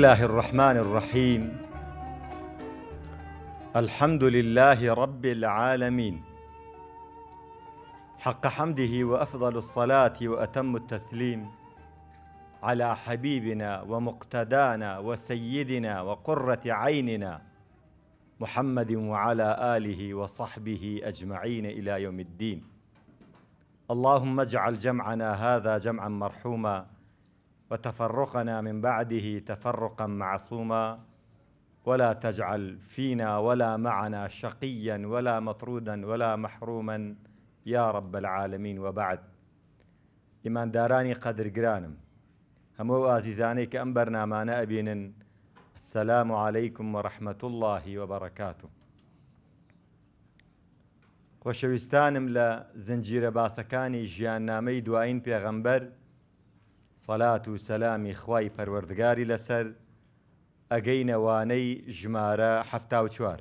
الله الرحمن الرحيم الحمد لله رب العالمين حق حمده وافضل الصلاه واتم التسليم على حبيبنا ومقتدانا وسيدنا وقره عيننا محمد وعلى اله وصحبه اجمعين الى يوم الدين اللهم اجعل جمعنا هذا جمعا مرحوما وتفرقنا من بعده تفرقا معصوما ولا تجعل فينا ولا معنا شقيا ولا مطرودا ولا محروما يا رب العالمين وبعد إيمان داراني قدر جرانم همو عزيزاني كأم برنامانا أبينن السلام عليكم ورحمة الله وبركاته خوشەویستانم لە زنجیرە باسەکانی ژیاننامەی دوایین پێغەمبەر سەلات و سەلامی خوای پەروەردگاری لەسەر ئەگەینەوانەی ژمارە هەفتا و چوار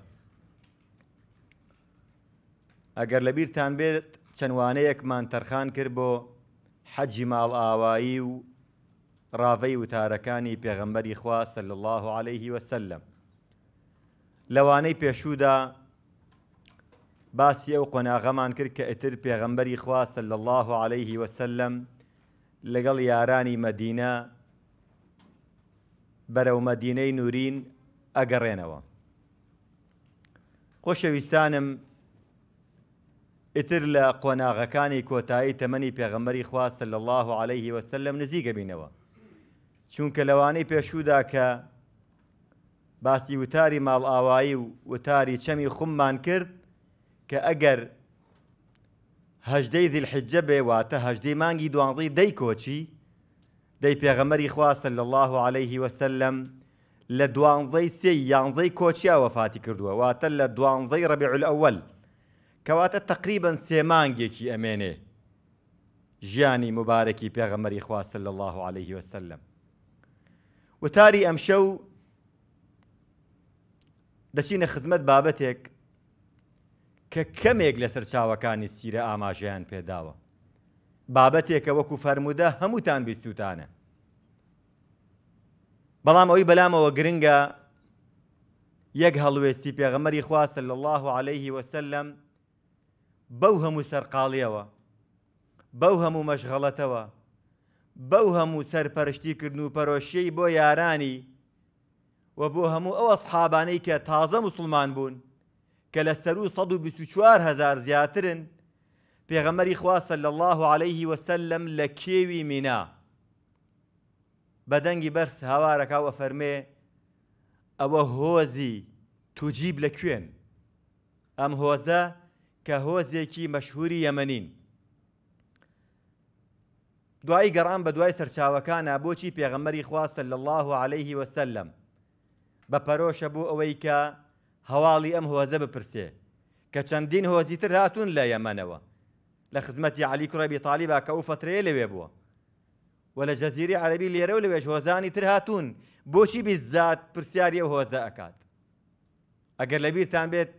ئەگەر لەبیرتان بێت چەندوانەیەکمان تەرخان کرد بۆ حەجی ماڵ ئاوایی و ڕاوەی وتارەکانی پێغەمبەری خواستە لە الله عليه وسلم لەوانەی پێشوودا باسی ئەو قۆناغەمان کرد کە ئەتر پێغەمبەری خواستە لە الله عليه وسلم لەگەڵ یارانی مەدینە بەرەو مەدینەی نورین ئەگەڕێنەوە. خۆشەویستانم ئتر لە قۆناغەکانی کۆتایی تەمەنی پێغەمەری خواستە لە الله و عليهەیهی وەسەر لەم نزیگە بینەوە. چونکە لەوانەی پێشودا کە باسی وتاری ماڵ ئاوایی و وتاری چەمی خumمان کرد کە ئەگەر ذي الحجة بێواتە هجدي مانجي دوانزي دي كوتشي دي بيغمري خواستە صلى الله عليه وسلم لدوانزي سي يانزي كوتشي وفاتي كردوا واتا لدوانزي ربيع الأول كواتا تقريبا سي مانجي كي أميني جياني مباركي بيغمري پێغەمەری صلى الله عليه وسلم وتاري أمشو دشين خزمت بابتك کە کەمێک لە سەرچاوەکانی سیرە ئاماژیان پێداوە بابەتێکە وەکو فەرموودە هەمووتان بیستوتانە بەڵام ئەوی بەلامەوە گرنگە یەک هەڵوێستی پێغەمەری خواستە لە الله عليه وسلم بەو هەموو سەرقاڵیەوە بەو هەموو مەشغەڵەتەوە بەو هەموو سەرپەرشتیکردن و پەرۆشیەی بۆ یارانی و بۆ هەموو ئەوە سحابانەی کە تازە مسلمان بوون کە لە سەر و 124 هزار زیاترن پێغەمەری خواسە لە الله عليه وسلم لە کێوی مینا بەدەنگی بەرز هاوارەکەوە فەرمێ ئەوە هۆزی توجیب لە کوێن ئەم هۆزە کە هۆزێکی مەشهوری یەمەنین دوایی گەڕان بە دوای سەرچاوەکانە بۆچی پێغەمەری خواسە لە الله عليه وسلم بە پەرۆشە بوو ئەوەی کە هەواڵی ئەم هۆزە بپرسێ کە چەندین هۆزیتر هاتوون لە یەمەنەوە لە خزمەتی علی کوڕەبی تاالیبا کە ئەو فترەیە لەوێ بووە و لە جەزیری عەربی لێرە و لەوێژ هۆزانی تر هاتوون بۆچی بیزات پرسیاری هۆزە ئەکات ئەگەر لەبییرتان بێت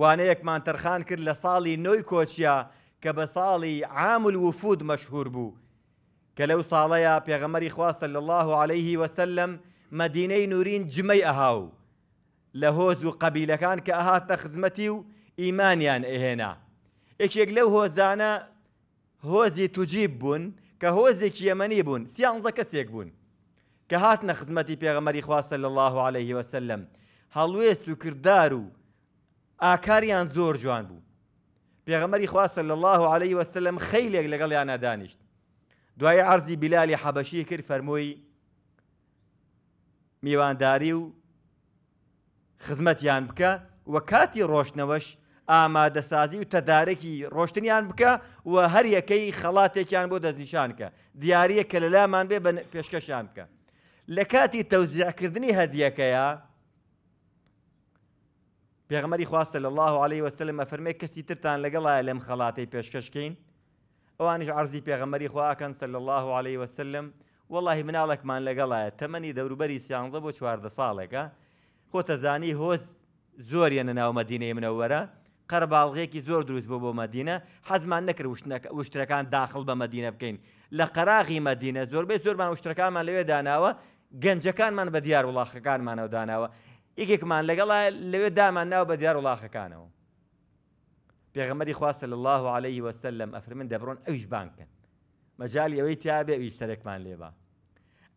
وانەیەکمان تەرخان کرد لە ساڵی نۆی کۆچیا کە بە ساڵی عامل وفود مەشهور بوو کە لەو ساڵەیە پێغەمەری خواستە لە الله عليه وسلم مدینەی نورین جمەی ئەهاو لە هۆز و قەبیلەکان کە ئەهاتە خزمەتی و ئیمانیان ئەهێنا یەکێک لەو هۆزانە هۆزی توجیب بوون کە هۆزێکی یەمەنی بوون سیانزە کەسێک بوون کە هاتنە خزمەتی پێغەمەری خواسە لە الله عليه وسلم هەڵوێست و کردار و ئاکاریان زۆر جوان بوو پێغەمەری خواسە لە الله عليه وسلم خەیلێک لەگەڵیانە دانیشت دوای عرضی بیلالی حەبەشی کرد فەرمۆی میوانداری و خزمەتیان بکە و کاتی ڕۆشتنەوەش ئامادەسازی و تەدارێکی ڕۆشتنیان بکە و هەر یەکەی خەڵاتێکیان بۆ دەستنیشانکە دیارە کە لە لامان بێ بە پێشکەشان بکە لە کاتی تەوزیعکردنی هەدیەکەیە پێغمەری خواستە لە الله عليه وسلم مەفرمێ کەسی ترتان لەگەڵایە لەم خەڵاتی پێشکەشکین ئەوانش عرضی پێغەمەری خواکەن سەل الله عليه وسلم واللهی مناڵێکمان لەگەڵایە تەمەنی دەوروبەری سیانزە بۆ چواردە ساڵێکە خۆتەزانی هۆز زۆریانە ناو مەدینەی منەوەرە قەرباڵغێکی زۆر دروست بۆ بۆ مەدینە حەزمان نەکرد وشتەکان داخل بە مەدینە بکەین لە قەراغی مەدینە زۆربەی زۆرمان وشتەکانمان لەوێ داناوە گەنجەکانمان بە دیار وڵاخەکانمانەوە داناوە یەکێکمان لەگەڵا لەوێ دامان ناو بە دیار وڵاخەکانەوە پێغەمەری خواستە لە الله عليه وسلم ئەفر من دەبڕۆن ئەویش بانکن مەجای ئەوەی تیاابێ ئەوی سەرێکمان لێبە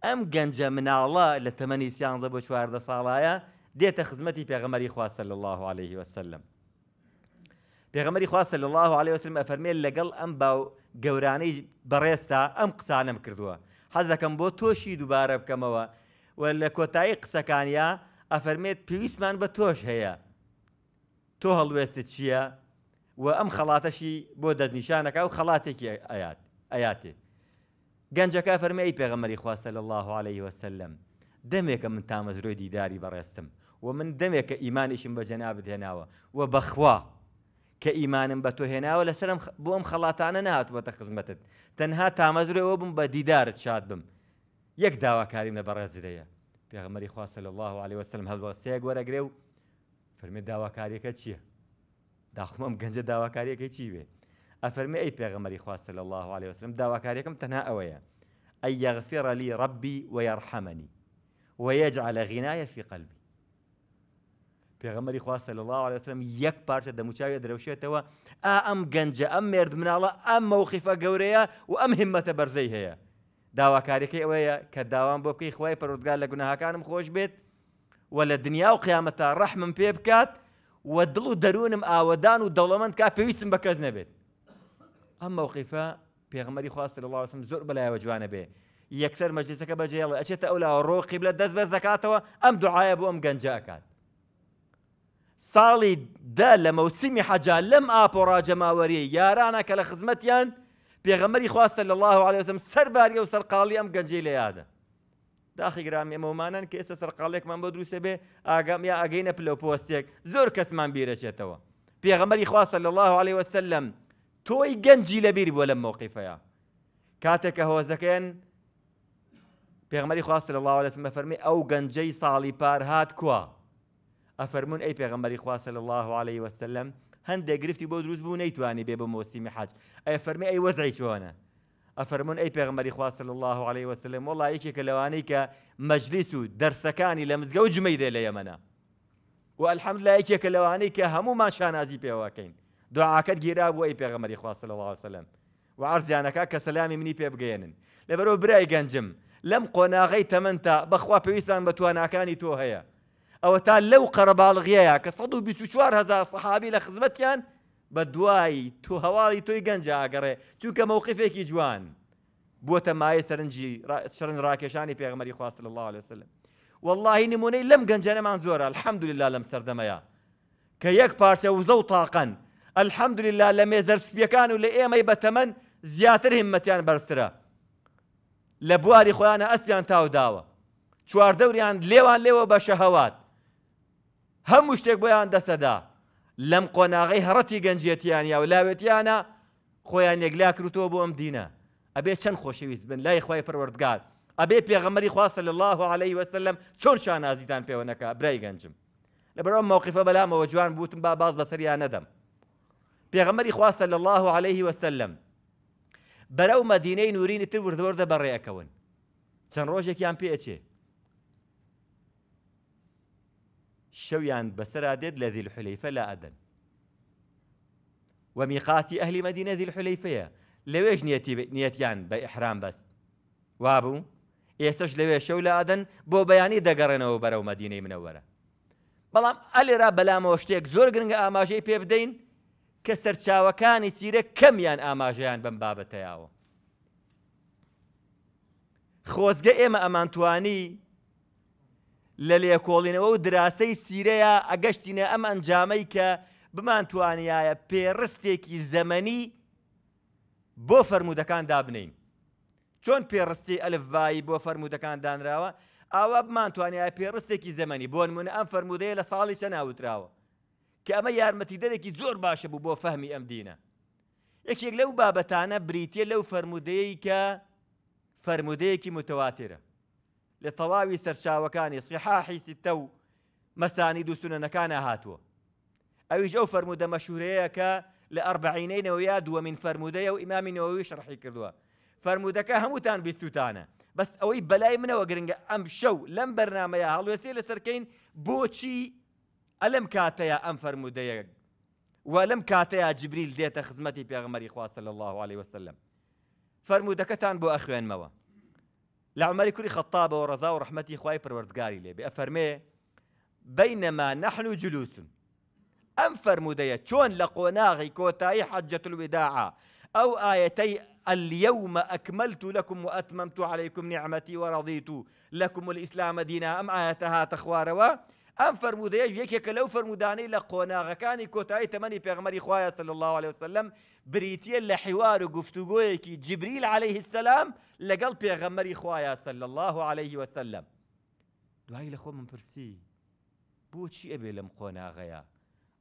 ئەم گەنجە مناڵە لە تەمەنی سیانزە بۆ چواردە ساڵایە دێتە خزمەتی پێغەمەری خواستە لە الله عليه وسلم پێغەمەری خواستە لە الله عليه وسلم ئەفەرمێن لەگەڵ ئەم باو گەورانەی بەڕێستا ئەم قسانم کردووە حەزەکەم بۆ تۆشی دووبارە بکەمەوە و لە کۆتایی قسەکانیا ئەفەرمێت پێویستمان بە تۆش هەیە تۆ هەڵوێستت چییە و ئەم خەڵاتەشی بۆ دەستنیشانەکە و خەڵاتێکی ئەیات ئەیاتێ گەنجەکە فەرمەی پێغەمەری خواستە لە الله عليه وسلم دەمێکە من تامەزرۆی دیداری بەڕێستم ومن دمي كإيمان إيش بجناب جەناب وبخوا كإيمان بەخوا کە ئیمانم بوم تۆ نهات لەسرم تنها تامزري وبم بديدار خزمەتت بم يك بم بە دیدارت ديا في یەک داواکاریم لە بەڕێزرەیە پێغمەری خواستە لە الله عليه وسلم هەڵوەستەیە گۆرەگرێ و فەرمی داواکاریەکە چییە؟ داخمەم گەنجە داواکاریەکەی چی بێ؟ أي في پێغمەری خواستە الله عليه وسلم تنها أويا أي يغفر لي ربي ويرحمني ويجعل غناية في قلبي پێغەمەری خواستە لە الله لەسرم یەک پارچە دەموچاوی درەوشێتەوە ئا ئەم گەنجە ئەم مرد مناڵە ئەم مەوخیفە گەورەیە و ئەم همەتە بەرزەی هەیە داواکاریەکەی ئەوەیە کە داوام بۆ بکەی خی پەرودگار لە گوناهاکانم خۆش بێت و لە دنیا و قیامەتە ڕەحمم پێ بکات و دڵ و دەروونم ئاوەدان و دەوڵەمەند کا پێویستم بە کەس نەبێت ئەم مەوقیفە پێغمەری خواست لە لاسم زۆر بەلایەوە جوانە بێ یەکسەر مەجلسەکە بەجێڵە ئەچێتە ئەو لا ڕۆقی لە دەست بە زەکاتەوە ئەم دوعاە بۆ ئەم گەنجەکات ساڵی دە لە مەوسیمی حەجا لەم ئاپۆڕاجەماوەری یارانە کە لە خزمەتیان پێغەمەری خواستە لە الله عليهزم سەرباری و سەرقاڵی ئەم گەنجی لە یادە داخی گرامی ئەمەمانان کە ئێستا سەرقالێکمان بۆ دروستە بێ ئاگام یا ئەگەینە پلە پۆستێک زۆر کەسمان بیرەچێتەوە پێغەمەری خواستە لە الله عليه وسلم تۆی گەنجی لەبیری بووە لەم مووقیفەیە کاتێک کە هۆزەکەن پێغمەری خواستە لە الله عليه وسلم فەرمی ئەو گەنجەی ساڵی پار هات کووە ئەفەرمون ئەی پێغمبەری خواسە لە الله عليه وسلم هەندێک گرفتی بۆ دروست بوو نەیتوانانی بێ بە مۆسیمی حەج ئەی فەرمی ئەی وەزای چۆنە ئەفەرمون ئەی پێغمەری خواسە لە الله عليه وسلم وڵی یەکێکە لەوانەی کە مەجلیس و دەرسەکانی لە مزگە و جمەی دێ لە یەمەە و ئەلحەمد لا یەکێکە لەوانەی کە هەمومان شانازی پێواکەین دوعاکەت گیرا بوو ئەی پێغمەری خواسە لە وسلم و عرزیانەکە کە سەلامی منی پێ بگەێنن لەبەرەوە برای گەنجم لەم قۆناغی تەمەنتا بەخوا پێویستان بە تواناکانی تۆ هەیە او تا لەو قەرەباڵغیەیە کە 1940هزار سەحابی لە خزمەتیان بە دوایی تو هەواڵی تۆی گەنج ئاگەڕێ چونکە مەوقفێکی جوان بووە مایە سەرنجی شرن راكشاني بيغمر خواست صلى الله عليه لەسلم واللهی نمونەی لەم گەنجەنەمان زۆرە الحەمدللا لەم سەردەمەیە کە یەک پارچە وزە و تاقەن الحەمدللا لە مێزەر سپیەکان و لە ئێمەی بەتەمەن زیاتر هیمەتیان بەرسرە لە بواری خۆیانە ئەسپیان تاو داوە چواردەوریان لێوان ليوان ليوا بشهوات هەموو شتێک بۆیان دەسەدا لەم قۆناغی هەڕەتی گەنجەتیان یا و لاوێتیانە خۆیان یەکلا کروتەوە بۆ ئەم دینە ئەبێ چەند خۆشەویست بن لای خخوای پروەردگار ئەبێ پێغەمەری خواستە لە الله عليه وسلم چۆن شانازیتان پێوەنەکە برای گەنجم لە بەرەوە مووقفە بەلامەوە جوان بوتم با باز بەسەریان نەدەم پێغەمەری خواستە لە الله عليه وسلم بەرەو مەدینەی نورینی تر وردۆردە بەڕێەکەون چەند ڕۆژێکیان پێچێ شەویان بەسرا دێت لە دیل حلەیفە لە ئەدەن وەمیقاتی ئەهلی مەدینە دیل حلەیفەیە لەوێژ نیەتیان بە ئحرام بەست وابوو ئێستش لەوێ شەو لە ئادەن بۆ بەیانی دەگەڕێنەوە بەرەو مەدینەی منەوەرە بەڵام ئەلێرا بەلامەوە شتێک زۆر گرنگە ئاماژەی پێ بدەین کە سەرچاوەکانی چیرە کەمیان ئاماژەیان بم بابەتەیاوە خۆزگە ئێمە ئەمانتوانی لە لێکۆڵینەوە و دراسەی سیرەیە ئەگەشتینە ئەم ئەنجامەی کە بمانتوانیایە پێڕستێکی زەمەنی بۆ فەرمودەکان دابنین. چۆن پێڕستی ئەلفڤایی بۆ فەرمودەکان دانراوە ئاوا بمانتوانیای پێڕستێکی زەمەنی بۆن منە ئەم فەرمودەیە لە ساڵی چە ناوتراوە کە ئەمە یارمەتی دەرێکی زۆر باشە بوو بۆ فەهمی ئەم دینە. یەکێک لەو بابەتانە بریتە لەو فەرمودەیە کە فەرمودەیەکی متواترە. لە تەواوی سەرچاوەکانی سیحاحی سیتە و مەسانی دووسونەنەکانە هاتووە ئەویش ئەو فەرمودە مەشورەیە کە لە ئەربعینەوە یا دووە من فەرمودەیە و ئیمامینەوەی شەرحی کردووە فەرمودەکە هەمووتان بیستوتانە بەس ئەوەی بەلای منەوە گرنگە ئەم شەو لەم بەرنمەیە هەڵوێسی لە سەرکەین بۆچی ئەلم کاتەیە ئەم فەرمودەیە و لەم کاتەیە جبریل دێتە خزمەتی پێغمەری خواستە لە الله عليه وسلم فەرمودەکەتان بۆ ئەخوێنمەوە لعمري كري خطابة ورضا ورحمتي خواي و قاري لي بأفرمي بينما نحن جلوس بینەما نەحن شون لقوناغي كوتاي حجة الوداعة أو آيتي اليوم أكملت لكم وأتممت عليكم نعمتي ورضيت لكم الإسلام دينا أم آيتها تخواروا أم فرمودية يكيك لو فرموداني لقوناغ كاني كوتاي تمني بيغمري خوايا صلى الله عليه وسلم بریتە لە حیوار و گفتوگۆیەکی جبریل عليه السلام لەگەڵ پێغەمەری خوایە سل الله عليه وسلم دوای لە خۆ من پرسی بۆچی ئەبێ لەم قۆناغەیە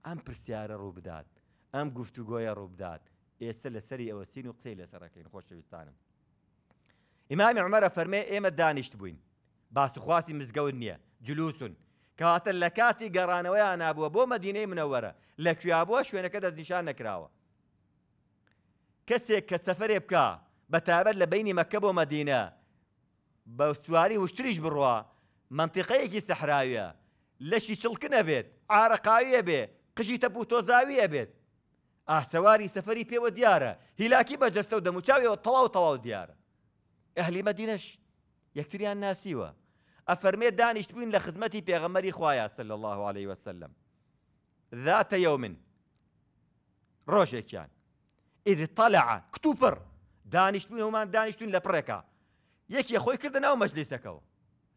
ئەم پرسیارە ڕوو بدات ئەم گفتوگۆیە ڕوو بدات ئێستا لەسەری ئەوە سین و قسەی لەسەرەکەین خۆشەویستانم ئیمامی عمەرە فەرمێ ئێمە دانیشت بووین باسوخواسی مزگەوت نییە جلوسون کاتە لە کاتی گەڕانەوەیان نبووە بۆ مەدینەی منەوەرە لە کویابووە شوێنەکە دەست نیشان نەکراوە کەسێک کە سەفرێ بکە بە تابەت لە بینی مەکە بۆ مەدینە بە سواری وشتریش بڕوە منتیقەیەکی سەحراویە لەشی چڵکنە بێت ئارەقاویە بێ قژی تەپوو تۆزاویە بێت ئاسەواری سەفری پێوە دیارە هیلاکی بەجەستە و دەموچاویەوە تەواو تەواو دیارە ئەهلی مەدینەش یەکتریان ناسیوە ئەفەرمێ دانیشت بووین لە خزمەتی پێغەمەری خوایە سل الله عليه وسلم ذاتە یو من ڕۆژێکیان إذ طلع كتوبر دانیشتونەوەمان دانیشتون لە پڕێکە یەکی خۆی کردە ناو مەجلیسەکەەوە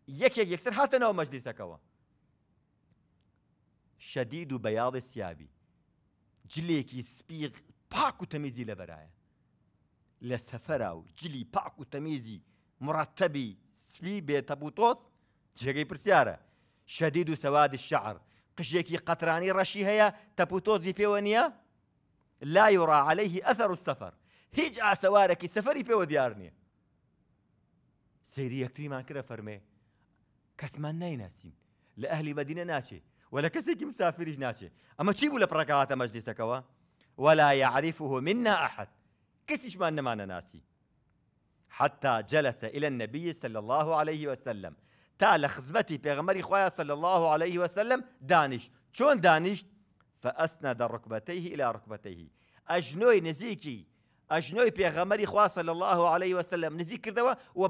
یەکێک یەکتر هاتە ناو مەجلیسەکەەوە شەدید و بەیاڵی سیابی جلێکی سپیق پاک و تەمیزی لەبەرایە لە سەفەرا و جلی پاک و تەمیزی مرتبی سپی بێتە بوتۆس جێگەی پرسیارە شەدید و سەوادی شعر قژێکی قەترانی ڕەشی هەیە لا يرى عليه أثر السفر هجع آه سوارك سفري في وديارني نییە سەیری یەکتریمان کرە فرمي كسمان ناي لە لأهل مدينة ناشي ولا لە کەسێکی ناشي أما تشيبوا لبركات مجلسك ولا يعرفه منا أحد كسيش ما نمانا ناسي حتى جلس إلى النبي صلى الله عليه وسلم تال خزمتي بيغمري خوايا صلى الله عليه وسلم دانش شون دانش فأسند ركبتيه إلى ركبتيه أجنوي نزيكي أجنوي بيغمري خواه صلى الله عليه وسلم نزيك كردوا و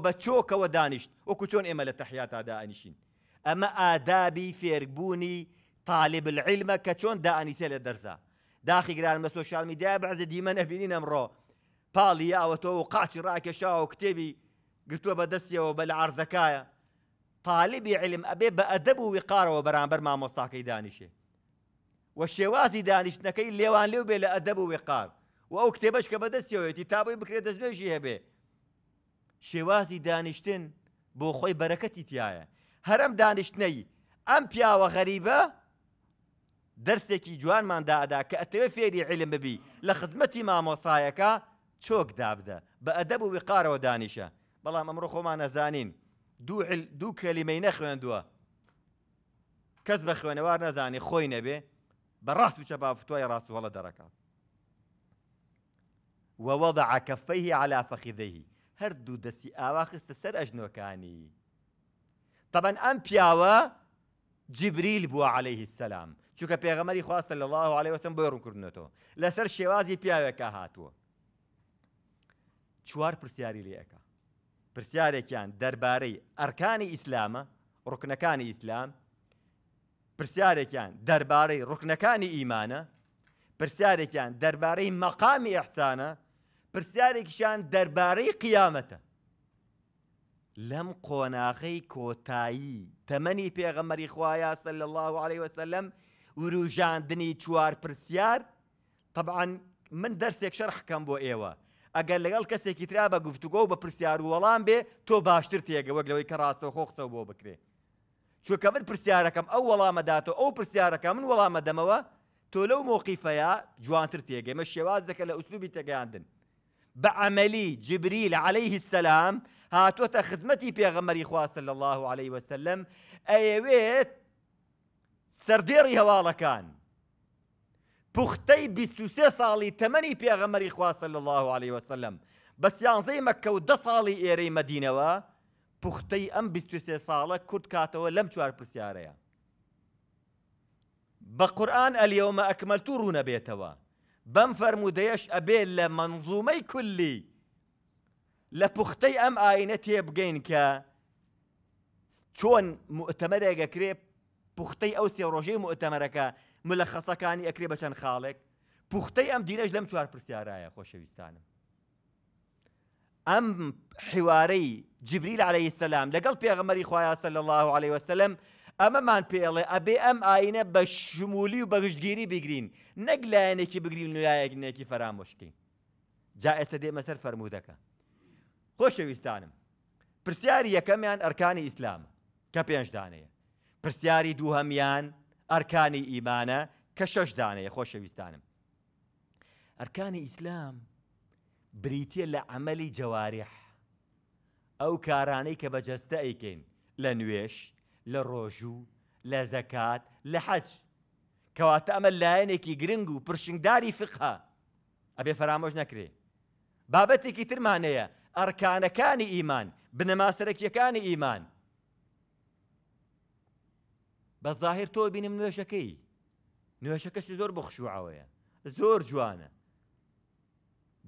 ودانشت وكتون إما لتحيات هذا أنشين أما آدابي فيربوني طالب العلم كتون دا دائنیسە لدرزا داخل غير مە ميديا میدیا ديما دیمە نەبینین بالي يا وتو وقعت رأيك شاو وكتبي قلت له بە لە عرزەکایە علم أبي بأدبه وقاره و ما مصطاكي مامۆستاکەی و شێوازی دانیشتنەکەی لێوان لێو بێ لە ئەدەب و وێقار و ئەو کتێبش کە بەدەستیەوەێتی تابووی بکرێت دەستێژی هەبێ شێوازی دانیشتن بۆ خۆی بەرەکەتی تایە هەرم دانیشتنەی ئەم پیاوە غەریبە دەرسێکی جوانماندا ئەدا کە ئەتەوێ فێری علم ببی لە خزمەتی مامۆسایەکە چۆک دابدە بە ئەدەب و وقارەوە دانیشە بەڵام ئەمڕۆ خۆمان نەزانین دوو کەلیمەی نەخوێندووە کەس بە خوێنەوار نەزانی خۆی نەبێ بەڕاست وچە با فتوای ڕاست وەڵە دەرەکات وەوەدع كفيه على فخذيه هەردوو دەستی ئاوا خستە سەر ئەژنەکانی طبعا ئەم پیاوە جبریل بووە عليه السلام چونکە پێغەمەری خواستە لە الله عليه وسم بۆی ڕوونکردنێتەوە لەسەر شێوازی پیاوێکە هاتووە چوار پرسیاری لێەکە پرسیارێکیان دەربارەی ئەرکانی ئیسلامە ڕکنەکانی ئیسلام پرسیارێکیان دەربارەی ڕکنەکانی ئیمانە پرسیارێکیان دەربارەی مەقامی ئەحسانە پرسیارێکیشان دەربارەی قیامەتە لەم قۆناغی کۆتایی تەمەنی پێغەمەری خوایە سل الله عليه وسلم وروژاندنی چوار پرسیار طبعاان من دەرسێک شەرحکەم بۆ ئێوە ئەگەر لەگەڵ کەسێکی ترا بە گفتوگۆ بە پرسیار وەڵام بێ تۆ باشتر تێگە وەک لەوەی کە ڕاستەوە خۆخسە بۆ بکرێ چونکە من پرسیارەکەم ئەو وەڵامە داتەوە ئەو پرسیارەکە من وەڵامە دەمەوە تۆ لەو مۆقیفەیە جوانتر تێگەمە شێواز دەکە لە ئوسلوبی تەگەاندن بە عملی جبری لە عليهەیه السلام هاتوۆتە خزمەتی پێغەمەری خواستە لە الله عليه وسلم ئەیەوێت سەردێڕی هەواڵەکان پوختەی 23 ساڵی تەمەنی پێغەمەری خواستە لە الله عليه وسلم بە سیانزەی مەکە و دە ساڵی ئێرەی مەدینەوە پوختەی ئەم 23 ساڵە کورد کاتەوە لەم چوار پرسیارەیە. بە قورآن ئەلیێومە ئەکمەلتو ڕوونە بێتەوە. بەم فەرمودەیەش ئەبێ لە منزومەی کولی لە پوختەی ئەم ئاینە تێبگەین کە چۆن مؤتەمەرێگەکرێ پوختەی ئەو سێ ڕۆژەی مؤتەمەرەکە ملە خەسەکانی ئەکرێ بە چەند خاڵێک پوختەی ئەم دیرەش لەم چوار پرسیارایە خۆشەویستانم. ئەم حیوارەی جبریل عليه السلام لەگەڵ پێغەمەری خوایاسە لە الله عليه وسلم ئەمەمان پێڵێ ئەبێ ئەم ئاینە بە شمولی و بەگشتگیری بگرین نەک لایەنێکی بگرین لایەکنێکی فەرامۆشکین جا ئێستا دێمە سەر فەرمودەکە خۆشەویستانم پرسیاری یەکەمیان ئەرکانی ئیسلام کە پێنجدانەیە پرسیاری دووهەمیان ئەرکانی ئیمانە کە شەشدانەیە خۆشەویستانم ئەرکانی ئیسلام بریتە لە عملی جەواریح ئەو کارانەی کە بەجەستە ئەیکەین لە نوێش لە ڕۆژوو لە زەکات لە حەج کەواتە ئەمە لایەنێکی گرنگ و پرشنگداری فقها ئەبێ فرامۆژ نەکرێ بابەتێکی ترمانەیە ئەرکانەکانی ئیمان بنەماسەرەکیەکانی ئیمان بە ظاهر تۆ بینم نوێشەکەی نوێشەکەسی زۆر بخشوعەوەیە زۆر جوانە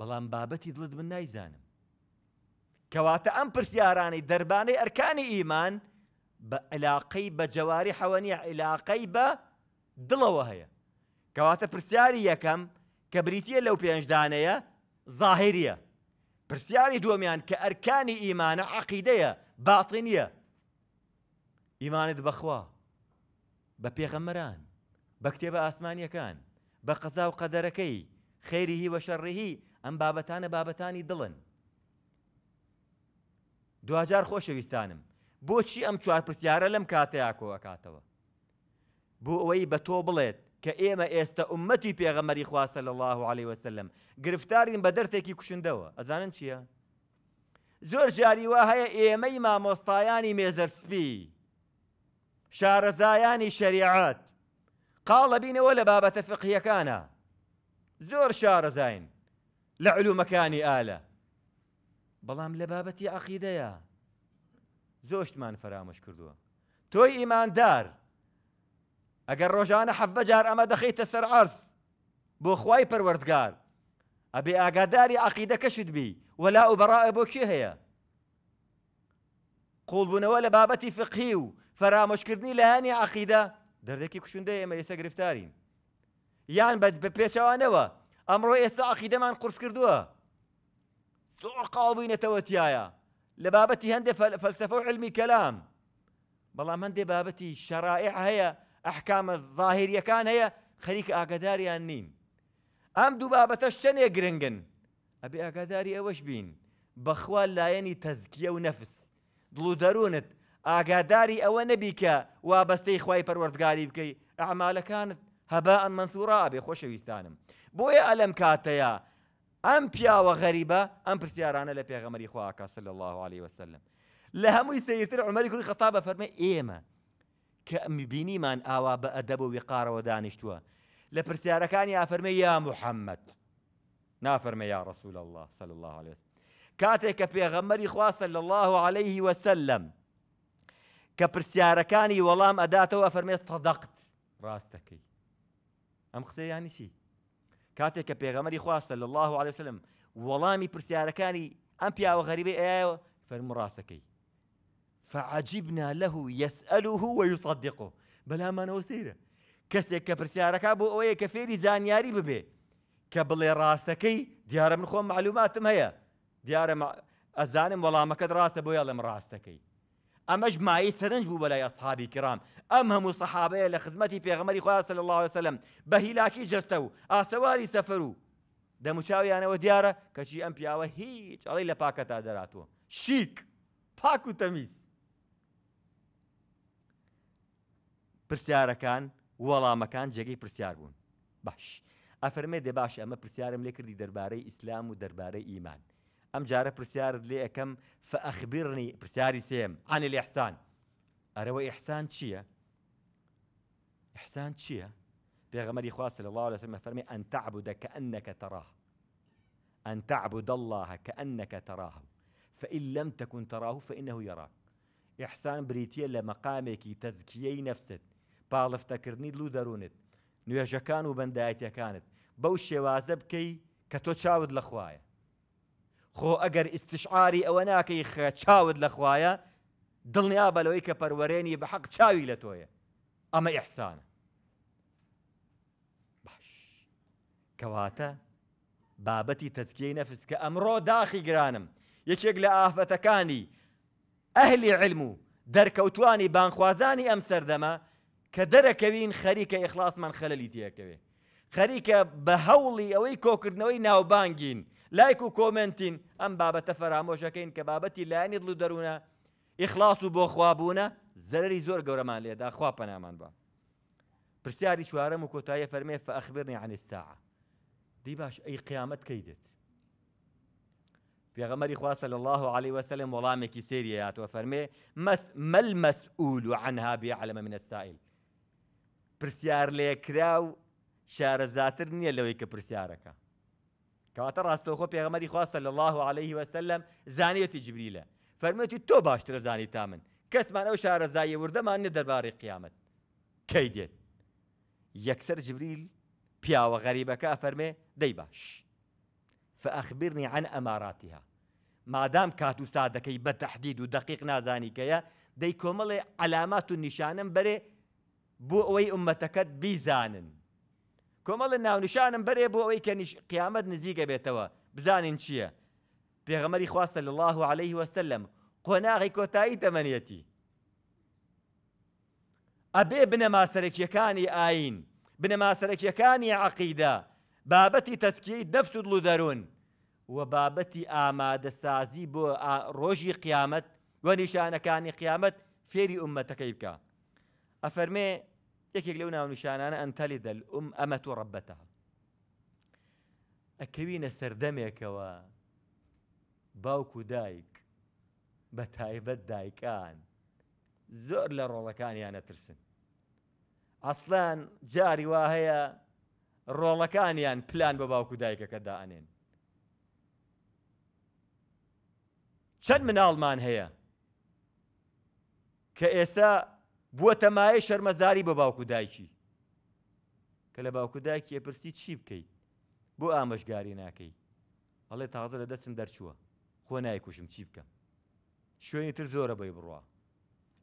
بەڵام بابەتی دڵت من نایزانم کەواتە ئەم پرسیارانەی دەربانەی ئەرکانی ئیمان بە علاقەی بە جەواری حەوەنیە علاقەی بە دڵەوە هەیە کەواتە پرسیاری یەکەم کە بریتە لەو پێنجدانەیە ظاهریە پرسیاری دووەمیان کە ئەرکانی ئیمانە عقیدەیە باڵنیە ئیمانت بەخوا بە پێغەمەران بە کتێبە ئاسمانیەکان بە قەزا و قەدەرەکەی خێری هی وە شەڕیهی ئەم بابەتانە بابەتانی دڵن دوجار خۆشەویستانم بۆچی ئەم چوار پرسیارە لەم کاتەیە کۆەکاتەوە بۆ ئەوەی بە تۆ بڵێت کە ئێمە ئێستا عومەتی پێغەمەری خواسە لە الله عليه وسلم گرفتارین بە دەرتێکی کوشندەوە ئەزانن چییە؟ زۆر جاریوا هەیە ئێمەی مامۆستایانی مێزەرسپی شارەزایانی شریعات قاڵە بینەوە لە بابەتە فقیەکانە زۆر شارەزین آلة بلام لبابتي عقيدة يا زوجت عقیدەیە زۆشتمان فەرامەش کردووە إيمان دار أجر ڕۆژانە حەفە جار ئەمە دەخیتە سەر بو بۆ خوای أبي ئەبێ عقيدة كشد بي ولا أبراء بۆ کێ هەیە قوڵبوونەوە لە بابەتی فقی و لاني عقيده دردكي دەردێکی کوشندەی ئێمە ئێستا گرفتارین یان بە پێچەوانەوە ئەمڕۆ ئێستا عقیدەمان قرس کردووە زۆر قاڵبووینەتەوەتیایە لە بابەتی هەندێک فلسفه و علمی کەلام بەڵام هەندێک بابتي شرائع هەیە احكام ظاهریەکان كان خەریکە خليك نین ئەم ام دو بابتا گرنگن ئەبێ ابي ئەوەش بین بين بخوال لايني و ونفس دلو دەروونت ئاگاداری او نەبی کە وابەستەی خی پەروەردگاری بکەی اعمال هەبا ئەم منسوورا بێ ويستانم بۆیە ئەلەم کاتەیە ئەم پیاوە غەریبە ئەم پرسیارانە لە پێغەمەری خواکە سل الله عليه وسلم لە هەمووی سیرتر عمەری کوری خەتا بە فەرمە ئێمە کە ئەمیبینیمان ئاوا بە ئەدەب و وقارەوە دانیشتووە لە پرسیارەکانی ئافەرمە یا محەممەد نافەرمە یا رسول الله صلى الله عليه وسلم کاتێک کە پێغەمەری خوا صلى الله عليه وسلم کە پرسیارەکانی وەڵام ئەداتەوە فەرمێ صدقت ڕاستەکەی ئەم قسەیانی چی؟ كاتك کە خواص صلى الله عليه وسلم وەڵامی پرسیارەکانی ئەم غريبي غەریبی ئایەوە فەرموڕاستەکەی فعجبنا له يسأله ويصدقه بلا ما نوسيرة كسك برسيارة كابو أوي كفيري زانياري ببي كبلي راسكي ديارة من خوم معلومات هيا ديارة مع... أزانم ولا ما كد راسة بويا لم راستكي ئەمەش مای سرنج بوو بەلای ئەسحابی کرام ئەم هەموو سەحابەیە لە خزمەتی پێغەمەری خوا سەل الله وسلم بە هیلاکی جەستە و ئاسەواری سەفەر و دەموچاویانەوە دیارە کەچی ئەم پیاوە هیچ ئەڵی لە پاکەتا دەراتوە شیک پاک و تەمیز پرسیارەکان وەڵامەکان جێگەی پرسیار بوون باش ئەفەرمێ دێ باش ئەمە پرسیارم لێ کردی دەربارەی ئیسلام و دەربارەی ئیمان ام جار برسيار لي كم فاخبرني برسيار سيم عن الاحسان اروى احسان شيا احسان شيا بيغمر خواست صلى الله عليه وسلم فرمي ان تعبد كانك تراه أن تعبد الله كأنك تراه فإن لم تكن تراه فإنه يراك إحسان بريتي لمقامك تزكية نفسك پاڵفتەکردنی لو دارونت نيجا كانوا بندايتي كانت بوشي وازبكي كتوتشاود لخوايا خۆ ئەگەر ئستشعاری ئەوە ناکەی خەچاوت لە خوایە دڵنیا بەلەوەی کە پەروەرێنی بە حەق چاوی لە تۆیە ئەمە ئەحسانە باش کەواتە بابەتی تەسکیی نەفس کە ئەمڕۆ داخی گرانم یەکێک لە ئافەتەکانی ئەهلی علم و دەرکەوتانی بانخوازانی ئەم سەردەما کە دەرەکەوین خەریکە ئیخلاسمان خەلەلی تیەکەوێ خەریکە بە هەوڵی ئەوەی کۆکردنەوەی ناوبانگین لایک و کۆمنتین ئەم بابەتە فەرامۆشەکەین کە بابەتی لایەنی دڵ و دەروونە ئیخلاص و بۆ خوابوونە زەرری زۆر گەورەمان لێدا خوا پەنامان بە پرسیاری چوارەم و کۆتاییە فەرمێ فەخبرنی الساعة دی باش ئەی قیامەت کەی دێت پێغەمەری خواسە لە الله عليه وسلم وەڵامێکی سێریاتوە فەرمێ مەس مەل مەسئول عنها بيعلم من السائل پرسیار لێکرا و شارەزاتر نییە لەوەی کە پرسیارەکە کەواتە ڕاستەوخۆ پێغەمەری خواستە صلى الله عليه وسلم زانية جبريل فرميتي تۆ باشترە زانی تا من کەسمان ئەو شارەزایە وردەمان ندر باري قيامت کەی دێت يكسر جبريل پیاوە غەریبەکە كافرمي دي باش فأخبرني عن أماراتها ما دام كاتو سادكي بە ودقيق و دقیق نازانیکەیە دەی علامات النشان بري بوي بۆ بيزانن کۆمەڵە ناونشانم بەرێ بۆ ئەوەی کە قیامەت نزیگە بێتەوە بزانین چییە پێغەمەری خواستە لە الله عليه وسلم قۆناغی کۆتایی تەمەنیەتی ئەبێ بنە ماسەرەکیەکانی ئاین بنە ماسەرەکیەکانی عقیدا بابەتی تەسکیی دەفت و دڵودەرون و بابەتی ئامادەسازی بۆ ڕۆژی قیامەت وە نیشانەکانی قیامەت فێری عومەتەکەی بکە ئەفەرمێ یەکێک لەو ناونشانانە ئەنتەلی دەل ئوم ئەمە تۆ ڕەبەتە ئەکەوینە سەردەمێکەوە باوک و دایک بە تایبەت دایکان زۆر لە ڕۆڵەکانیانە ترسن ئەسلان جاری وا هەیە ڕۆڵەکانیان پلان بە باوکو دایکەکە دائنێن چەند مناڵمان هەیە کە ئێستا بووە تەمایە شەرمەزاری بە باوکو دایکی کە لە باوکو دایکی ئەپرسی چی بکەیت بۆ ئامەژگاری ناکەی ئەڵێ تازە لە دەستم دەرچووە خۆ نایکوشم چی بکەم شوێنی تر زۆرە بەی بڕوە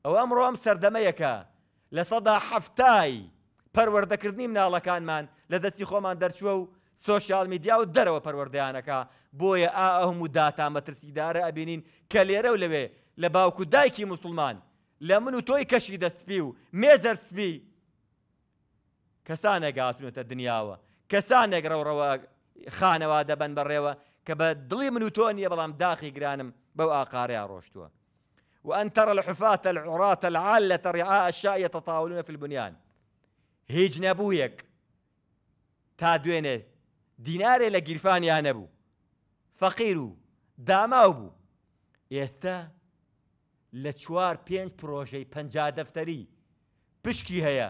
ئەوە ئەمڕۆ ئەم سەردەمەیەکە لە سەدا حفتایی پەروەردەکردنی مناڵەکانمان لە دەستی خۆمان دەرچووە و سۆشال میدیا و دەرەوە پەروەردەیانەکە بۆیە ئا ئەم و داتا مەترسیدارە ئەبینین کە لێرە و لەوێ لە باوکو دایکی مسلمان لمنو توي كشي تۆی کەشی دەستپی و مێزەر سپی کەسانە گاتونێتە دنیاوە كسانا ڕەوڕەوە خانەوە دەبەن بەڕێوە کە بە دڵی من داخي تۆ بو بەڵام داخی وأن ترى الحفاة العراة العالة رعاء الشاء يتطاولون في البنيان هيج نبويك تا ديناري دینارێ لە گیرفانیان نەبوو فەقیر و داماو بوو ئێستا لە چوار پێنج پرۆژەی پەنج دەفتەری پشکی هەیە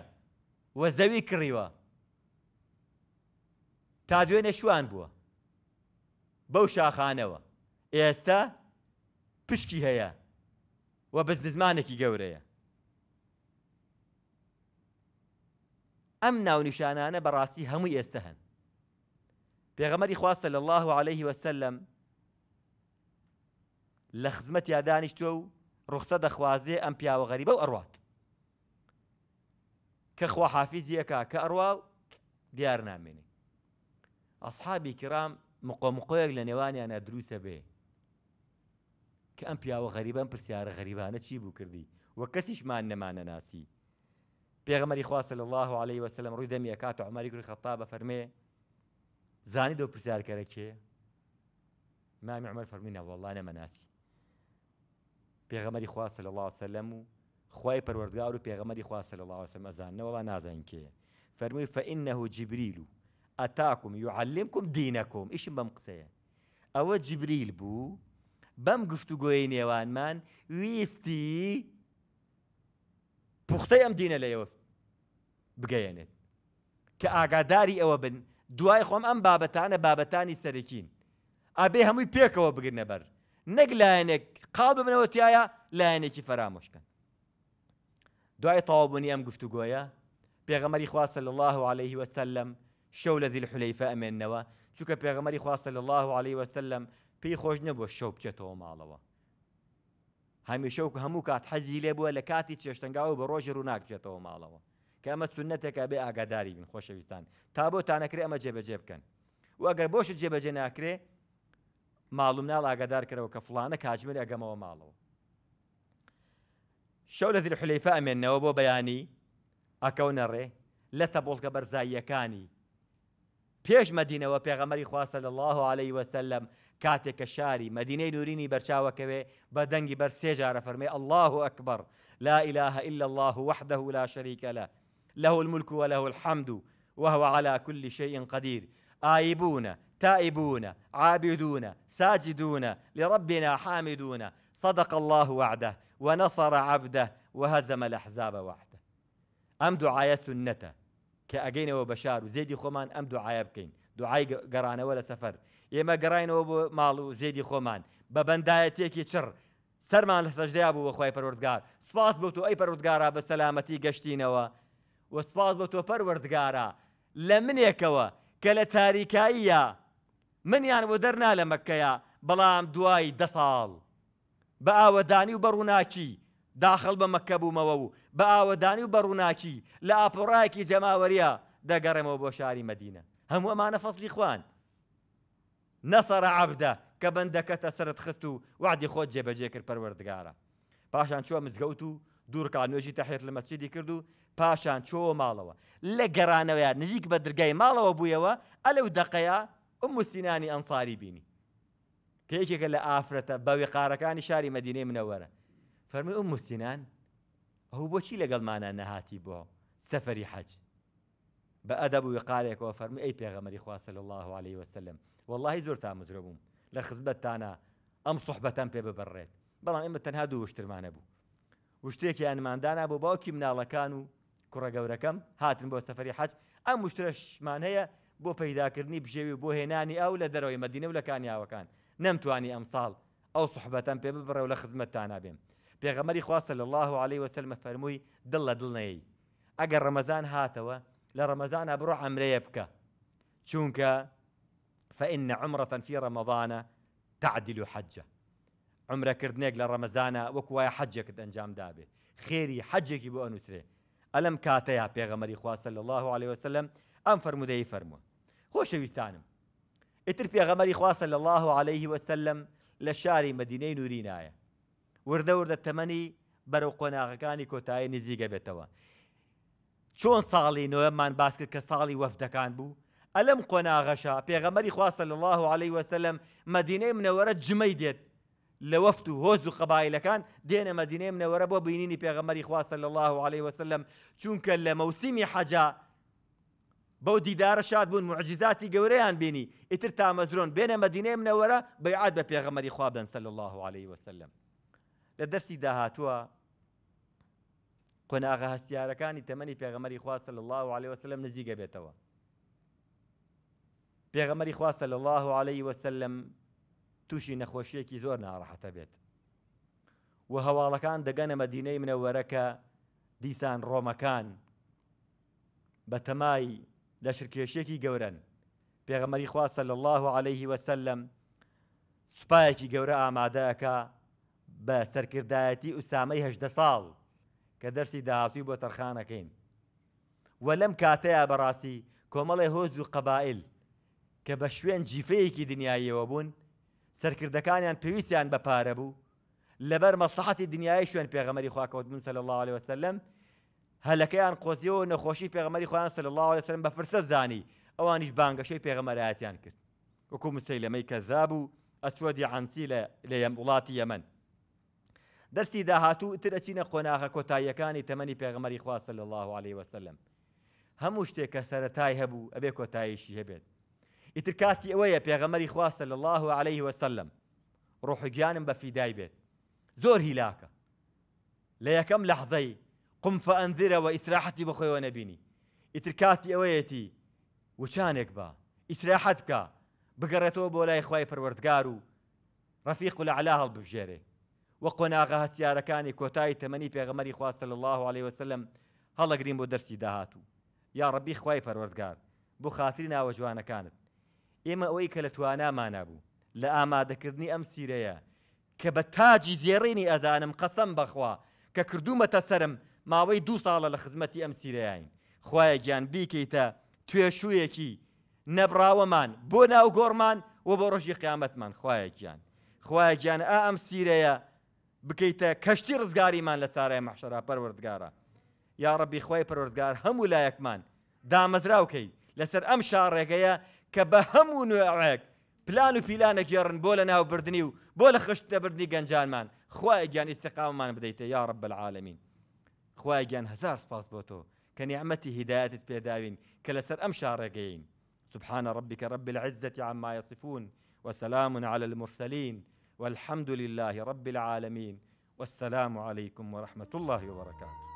وە زەوی کڕیوە تا دوێنێ شوان بووە بەو شاخانەوە ئێستا پشکی هەیە وە بەزنزمانێکی گەورەیە ئەم ناونیشانانە بەڕاستی هەمووی ئێستا هەن پێغەمەری خواستە لە الله عليه وسلم لە خزمەت یادانیشتووە و ڕوخسە دەخوازێ ئەم پیاوە غەریبە و ئەڕوات کە خواحافیزیەکە کە ئەڕواڵ دیار نامێنێ ئەسحابی کرام مقۆمقۆیەک لە نێوانیانە دروستە بێ کە ئەم پیاوە غەریبەم پرسیارە غەریبانە چی بوو کردی وە کەسیشمان نەمانە ناسی پێغمەری خواست لە الله عليه وسلم ڕووی دەمی کات عمەری کوری خەتا بە فەرمێ زانی دو پرسیارکەرە کێ مامی عمر فەرمینە وەڵانە مەناسی پێغەمەری خواسە صلی الله علیه و سلم خی پەروەردگار و پێغەمەری خواسە لە لاوەسە مەزانەوەڵا نازانین کێ فەرمووی فەئینەه جیبریل و ئەتاکم یعلمکم بم ئیشم او جبریل بو بم گفتو بەم گفتوگۆی من ویستی پوختەی ئەم دینە لەەوە بگەیەنێت کە آگاداری او بن دوای خۆم ام بابتان بابەتانی سرکین ابه همی پێکەوە بگرنە بەر نەک لایەنێک قاڵ ببنەوە تایە لایەنێکی فرامۆشکن دوای تەوابوونی ئەم گفتوگۆیە پێغەمەری خواستە لە الله عليه وسلم شەو لە دیل حلەیفە ئەمێنەوە چونکە پێغەمەری خواستە لە الله عليه وسلم پێی خۆش نەبووە شەو بچێتەوە ماڵەوە هەمیشەو هەموو کات حەزی لێ بووە لە کاتی چێشتنگاوە بە ڕۆژی ڕووناکچێتەوە ماڵەوە کە ئەمە سونەتێکە بێ ئاگاداری بن خۆشەویستان تا بۆ تانەکرێ ئەمە جێبەجێ بکەن و ئەگەر بۆش جێبەجێ ناکرێ ماڵوم ناڵ ئاگادار کەرەوە کە فلانە کاتژمر ئەگەمەوە ماڵەوە شەو لە حلیفە ئەمێنەوە بۆ بەیانی ئەکەونە ڕێ لە تەبڵکە كاني بيش مدينة پێغەمەری خواسە لە الله عليه وسلم كاتك الشاري مدينة نوريني نورینی بەرچاوەکەوێ بدنجي دەنگی بەر الله أكبر لا إله إلا الله وحده لا شريك له له الملك وله الحمد وهو على كل شيء قدير آيبون تائبون عابدون ساجدون لربنا حامدون صدق الله وعده ونصر عبده وهزم الأحزاب وحده أم دعاية سنة كأجين وبشار وزيدي خمان أم دعاية بكين دعاي قرانة ولا سفر يما قرانة بۆ ماڵ خمان زێدی خۆمان بە بەندایەتێکی چڕ سەرمان لە سەجدیا بوو بوتو پەروردگار سپاس بۆ تۆ ئەی بوتو بە لمن گەشتینەوە کە لە تاریکاییە منیان وە دەرنا لە مەکەیە بەڵام دوای دە ساڵ بە ئاوەدانی و بەڕووناچی داخل بە مەکە بوومەوە و بە ئاوەدانی و بەڕووناچی لە ئاپۆڕایەکی جەماوەریە دەگەڕێمەوە بۆ شاری مەدینە هەموو ئەمانە فەصلی خوان نەسەرە عبدە کە بەندەکەتە سرت خست و وعدی خۆت جێبەجێ کرد پەروەردگارە پاشان چوە مزگەوت و دوورکان نوێژی تەحێت لە مەسیدی کرد و پاشان چۆوە ماڵەوە لە گەڕانەوەیان نزیک بە دررگای ماڵەوە بوویەوە ئەلەو دەقەیە ئەم وسینانی ئەنساری بینی پێکێکە لە ئافرەتە بەوی قارەکانی شاری مەدینەی منەوەرە فەرمی ئەم وسینان ئەو بۆچی لەگەڵمانە نەهاتی بۆ سەفری حەج بە ئەدە بووی قارێکەوە فەرمی ئەی پێغەمەری خواسە لە الله عليه وسلم واللهی زۆر تامزرە بووم لە خزبەتتانە ئەم صحبەتەن پێ ببڕێت بەڵام ئێمە تەنها دوو وشترمانە بوو وشتێکی ئەنماندانا بۆ باوکی مناڵەکان و کوڕە گەورەکەم هاتن بۆ سەفری حەج ئەم مشترەشمان هەیە بۆ پەیداکردنی بژێوی بۆ هێنانی ئەو لە دەرەوەی مەدینە و لە کانیاوەکان نەمتوانی أو صحبة ئەو سوحبەتەن پێ ببڕەوە لە خزمەتتان نابێم پێغەمەری خواستە لە الله عليه وسلمە فەرمووی دڵ لە دڵنەی ئەگەر ڕەمەزان هاتەوە لە ڕەمەزانە بڕۆ ئەمرەیە بکە چونکە فإن عمرة في رمضان تعدل حجة عمرك كردنيك لرمضان وكوايا حجك وایە حەجێکت ئەنجام خيري خێری حەجێکی بۆ ئەلم کاتەیە پێغەمەری خواستە لە الله عليه وسلم ئەم فرەرمودەی فەرمووە خۆشەویستانم ئتر پێغەمەری خواستە لە الله عليه وسلم لە شاری مدینەی نووری نایە وردە وردە تەمەنی بەرەو قۆناغەکانی کۆتایی نزیگە بێتەوە چۆن ساڵی نوێمان باس کرد کە ساڵی وەفدەکان بوو ئەلم قۆناغەشە پێغەمەری خواستە لە الله عليه وسلم مدینەی منەوەرە جمەی دێت لە وەفت و هۆز و قەبایلەکان دێنە مەدینێ منەوەرە بۆ بینینی پێغەمەری خواستە لە الله عليه وسلم چونکە لە مەوسیمی حەجا بەو دیدارە شاد بوون معجززاتی گەورەیان بینی ئیتر تا مەزرۆن بێنە مەدینێ منەوەرە بەیعاد بە پێغەمەری خوا بن سەل الله عليه وسلم لە دەرسی داهاتووە قۆناغا هەستیارەکانی تەمەنی پێغەمەری خواستە لە الله عليه وسلم نزیگە بێتەوە پێغەمەری خواستە لە الله عليه وسلم تووشی نەخۆشیەکی زۆر ناڕەحەتە بێت و هەواڵەکان دەگەنە مەدینەی منەوەرەکە دیسان ڕۆمەکان بە تەمای لە شرکێشیەکی گەورن پێغەمەری خواستە لە الله عليه وسلم سوپایەکی گەورە ئامادەەکە بە سەرکردایەتی ئوسامەی هەشدە ساڵ کە دەرسی داهاتوی بۆ تەرخانەکەین وە لەم کاتەیە بەڕاستی کۆمەڵی هۆز و قەبائل کە بە شوێن جیفەیەکی دنیاییەوە بوون سەرکردەکانیان پێویستیان بە پارە بوو لەبەر مەسلحەتی دنیای شوێن پێغەمەری خواکەوت من سەل الله عليه وسلم هەلەکەیان قۆزیەوە نەخۆشی پێغەمەری خۆیان سەل الله عليه وسلم بە فرسە زانی ئەوانیش بانگەشەی پێغەمەرایەتیان کرد وەکو مسەیلەمەی کەزا بوو ئەسوەدی عنسی لە وڵاتی یەمەن دەستی داهاتوو تر ئەچینە قۆناغە کۆتاییەکانی تەمەنی پێغەمەری خوا سەل الله عليه وسلم هەموو شتێک کە سەرەتای هەبوو ئەبێ کۆتاییشی هەبێت اتركاتي اوية يا بيغمري خواستە الله عليه وسلم روح جانم بفي بێت زور هیلاکە لا یەکەم لەحزەی قم فأنذر وإسراحتي بخوي ونبيني اتركاتي اويتي وشانك با إسراحتك بقرتو بولا بگەڕێتەوە بۆ رفيق خی پەروەردگار و ڕەفیق و لە علا هەڵ بژێرێ وە الله عليه وسلم هلا قريم دەرسی داهاتوو يا ربي خی پەروەردگار بۆ خاتری ناوە كانت ئێمە ئەوەی کە لە توانامانە بوو لە ئامادەکردنی ئەم سیرەیە کە بە تاجی زێڕێنی ئەزانم قەسم بەخوا کە کردومەتە سرم ماوەی دوو ساڵە لە خزمەتی ئەم سیرەیەین خخوایە گیان بیکەیتە توێشوویەکی نەبراوەمان بۆ ناو گۆڕمان و بۆ ڕۆژی قیامەتمان خخوایە گیان خخوایە گیان ئا ئەم سیرەیە بکەیتە کەشتی ڕزگاریمان لە سارای مەحشرا پەروەردگارە یا ڕەبی خی پەروەردگار هەموو لایەکمان دامەزراوکەی لەسەر ئەم شارڕێگەیە کە بە هەموو نوێڕێک پلان و پیلانە گێڕن بۆ لە ناوبردننی و بۆ لە خشتەبردننی گەنجانمان خخوای گیان ئیسقامان بدەیتە یارب بەعاالمین خخوای گیان هزار سپاس بۆ تۆ کە نیعممەتی هدایەتت پێداوین کە لەسەر ئەم شارڕێگەین سبحانە رب العزة عما يصفون وسلام على المرسلين والحمد لله رب العالمين والسلام عليكم ورحمة الله وبركاته